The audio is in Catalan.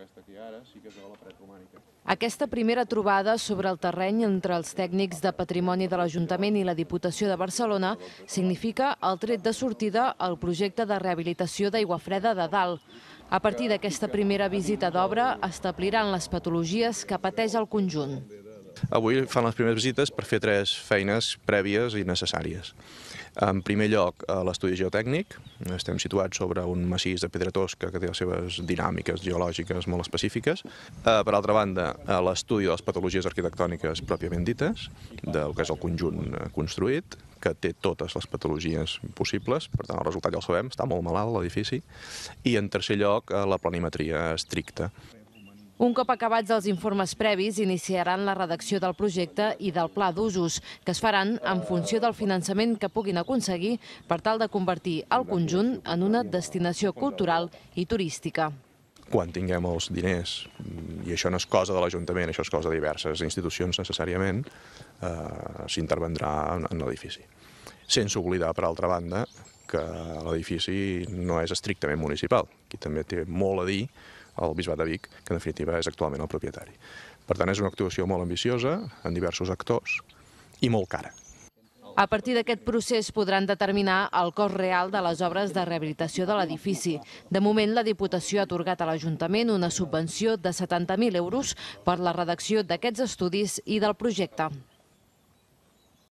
aquesta aquí ara sí que és de la paret romànica. Aquesta primera trobada sobre el terreny entre els tècnics de patrimoni de l'Ajuntament i la Diputació de Barcelona significa el tret de sortida al projecte de rehabilitació d'aigua freda de dalt. A partir d'aquesta primera visita d'obra establiran les patologies que pateix el conjunt. Avui fan les primeres visites per fer tres feines prèvies i necessàries. En primer lloc, l'estudi geotècnic. Estem situats sobre un massís de pedra tosca que té les seves dinàmiques geològiques molt específiques. Eh, per altra banda, l'estudi de les patologies arquitectòniques pròpiament dites, del que és el conjunt eh, construït, que té totes les patologies possibles, per tant el resultat ja el sabem, està molt malalt l'edifici, i en tercer lloc la planimetria estricta. Un cop acabats els informes previs, iniciaran la redacció del projecte i del pla d'usos, que es faran en funció del finançament que puguin aconseguir per tal de convertir el conjunt en una destinació cultural i turística. Quan tinguem els diners, i això no és cosa de l'Ajuntament, això és cosa de diverses institucions necessàriament, eh, s'intervendrà en, en l'edifici. Sense oblidar, per altra banda, que l'edifici no és estrictament municipal. Aquí també té molt a dir el Bisbat de Vic, que en definitiva és actualment el propietari. Per tant, és una actuació molt ambiciosa, amb diversos actors, i molt cara. A partir d'aquest procés podran determinar el cost real de les obres de rehabilitació de l'edifici. De moment, la Diputació ha atorgat a l'Ajuntament una subvenció de 70.000 euros per la redacció d'aquests estudis i del projecte.